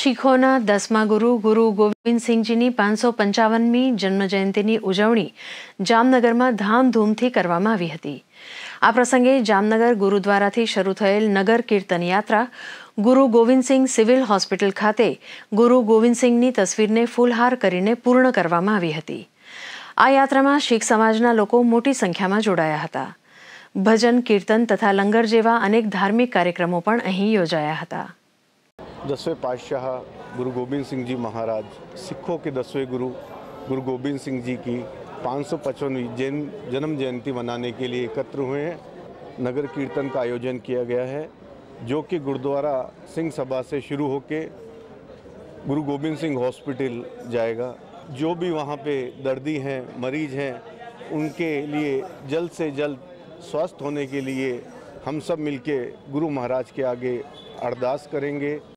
શીખોના દસમા ગુરુ ગુરુ ગોવિંદસિંહજીની પાંચસો પંચાવનમી જન્મજયંતિની ઉજવણી જામનગરમાં ધામધૂમથી કરવામાં આવી હતી આ પ્રસંગે જામનગર ગુરુદ્વારાથી શરૂ થયેલ નગર કીર્તન યાત્રા ગુરુ ગોવિંદસિંહ સિવિલ હોસ્પિટલ ખાતે ગુરુ ગોવિંદસિંહની તસવીરને ફૂલહાર કરીને પૂર્ણ કરવામાં આવી હતી આ યાત્રામાં શીખ સમાજના લોકો મોટી સંખ્યામાં જોડાયા હતા ભજન કીર્તન તથા લંગર જેવા અનેક ધાર્મિક કાર્યક્રમો પણ અહીં યોજાયા હતા दसवें पातशाह गुरु गोबिंद सिंह जी महाराज सिखों के दसवें गुरु गुरु गोबिंद सिंह जी की पाँच सौ पचपनवीं जैन जन्म जयंती मनाने के लिए एकत्र हुए हैं नगर कीर्तन का आयोजन किया गया है जो कि गुरुद्वारा सिंह सभा से शुरू होकर गुरु गोबिंद सिंह हॉस्पिटल जाएगा जो भी वहाँ पे दर्दी हैं मरीज हैं उनके लिए जल्द से जल्द स्वस्थ होने के लिए हम सब मिलके गुरु महाराज के आगे अरदास करेंगे